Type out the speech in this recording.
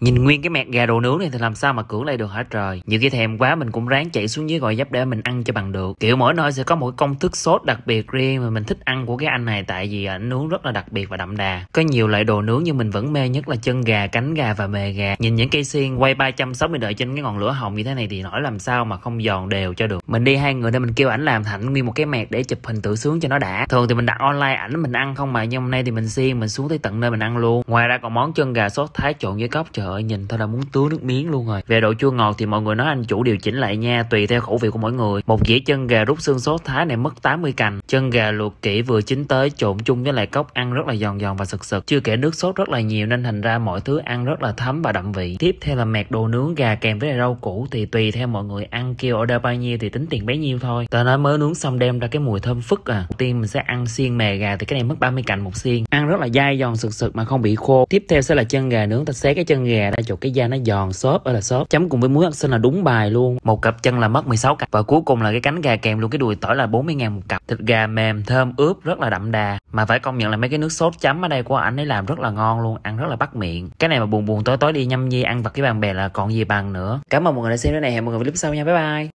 Nhìn nguyên cái mẹt gà đồ nướng này thì làm sao mà cưỡng lại được hả trời Nhiều khi thèm quá mình cũng ráng chạy xuống dưới gọi giáp để mình ăn cho bằng được Kiểu mỗi nơi sẽ có một công thức sốt đặc biệt riêng Mà mình thích ăn của cái anh này tại vì ảnh à, nướng rất là đặc biệt và đậm đà Có nhiều loại đồ nướng nhưng mình vẫn mê nhất là chân gà, cánh gà và mề gà Nhìn những cây xiên quay 360 độ trên cái ngọn lửa hồng như thế này thì nổi làm sao mà không giòn đều cho được Mình đi hai người nên mình kêu ảnh làm thành nguyên một cái mẹt để chụp hình tự sướng cho nó đã Thường thì mình đặt online ảnh mình ăn không mà nhưng hôm nay thì mình xiên mình xuống tới tận nơi mình ăn luôn Ngoài ra còn món chân gà sốt thái trộn với cốc trời ơi nhìn tao đã muốn tứa nước miếng luôn rồi về độ chua ngọt thì mọi người nói anh chủ điều chỉnh lại nha tùy theo khẩu vị của mỗi người một dĩa chân gà rút xương sốt thái này mất 80 cành chân gà luộc kỹ vừa chín tới trộn chung với lại cốc ăn rất là giòn giòn và sực sực chưa kể nước sốt rất là nhiều nên thành ra mọi thứ ăn rất là thấm và đậm vị tiếp theo là mẹt đồ nướng gà kèm với lại rau củ thì tùy theo mọi người ăn kêu order bao nhiêu thì tính tiền bấy nhiêu thôi tao nói mới nướng xong đem ra cái mùi thơm phức à đầu tiên mình sẽ ăn xiên mè gà thì cái này mất 30 cành một xiên ăn rất là dai giòn sực sực mà không bị khô tiếp theo sẽ là chân gà nướng ta xé cái chân gà gà ra cho cái da nó giòn xốp ơi là xốp chấm cùng với muối ăn xin là đúng bài luôn một cặp chân là mất 16 cặp và cuối cùng là cái cánh gà kèm luôn cái đùi tỏi là 40 ngàn một cặp thịt gà mềm thơm ướp rất là đậm đà mà phải công nhận là mấy cái nước sốt chấm ở đây của anh ấy làm rất là ngon luôn ăn rất là bắt miệng cái này mà buồn buồn tối tối đi nhâm nhi ăn vặt với bạn bè là còn gì bằng nữa cảm ơn mọi người đã xem đến này hẹn mọi người clip sau nha bye bye